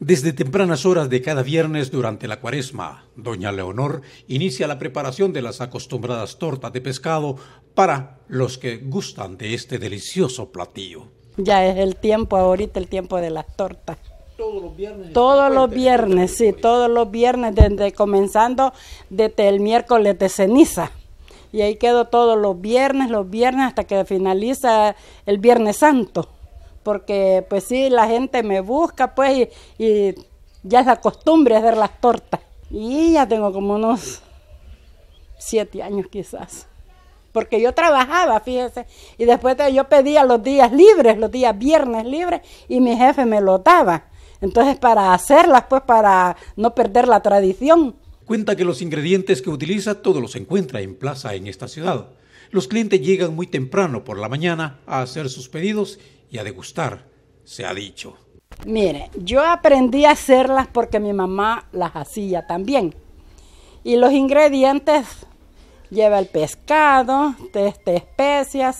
Desde tempranas horas de cada viernes durante la cuaresma, doña Leonor inicia la preparación de las acostumbradas tortas de pescado para los que gustan de este delicioso platillo. Ya es el tiempo ahorita, el tiempo de las tortas. Todos los viernes. Todos los viernes, sí, todos los viernes, desde comenzando desde el miércoles de ceniza. Y ahí quedo todos los viernes, los viernes hasta que finaliza el Viernes Santo porque pues sí, la gente me busca pues y, ya es la costumbre hacer las tortas. Y ya tengo como unos siete años quizás. Porque yo trabajaba, fíjese, y después yo pedía los días libres, los días viernes libres, y mi jefe me lo daba. Entonces, para hacerlas, pues para no perder la tradición. Cuenta que los ingredientes que utiliza todos los encuentra en plaza en esta ciudad. Los clientes llegan muy temprano por la mañana a hacer sus pedidos y a degustar, se ha dicho. Mire, yo aprendí a hacerlas porque mi mamá las hacía también. Y los ingredientes lleva el pescado, este, especias,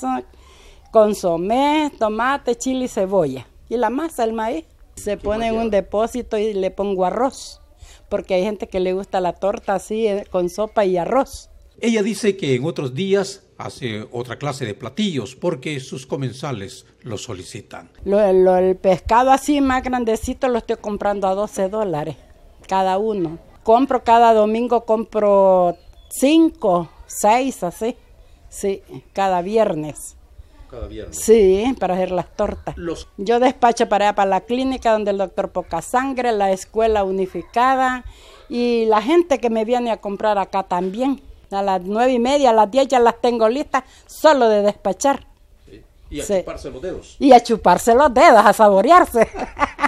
consomé, tomate, chile y cebolla. Y la masa, el maíz. Se pone en un depósito y le pongo arroz, porque hay gente que le gusta la torta así, eh, con sopa y arroz. Ella dice que en otros días hace otra clase de platillos porque sus comensales lo solicitan. Lo, el pescado así más grandecito lo estoy comprando a 12 dólares cada uno. Compro cada domingo, compro 5, 6 así. Sí, cada viernes. Cada viernes. Sí, para hacer las tortas. Yo despacho para allá, para la clínica donde el doctor Poca Sangre, la escuela unificada y la gente que me viene a comprar acá también. A las nueve y media, a las diez ya las tengo listas solo de despachar. Y a chuparse los dedos. Y a chuparse los dedos, a saborearse.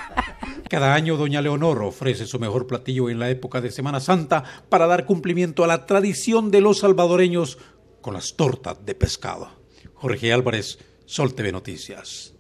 Cada año Doña Leonor ofrece su mejor platillo en la época de Semana Santa para dar cumplimiento a la tradición de los salvadoreños con las tortas de pescado. Jorge Álvarez, Sol TV Noticias.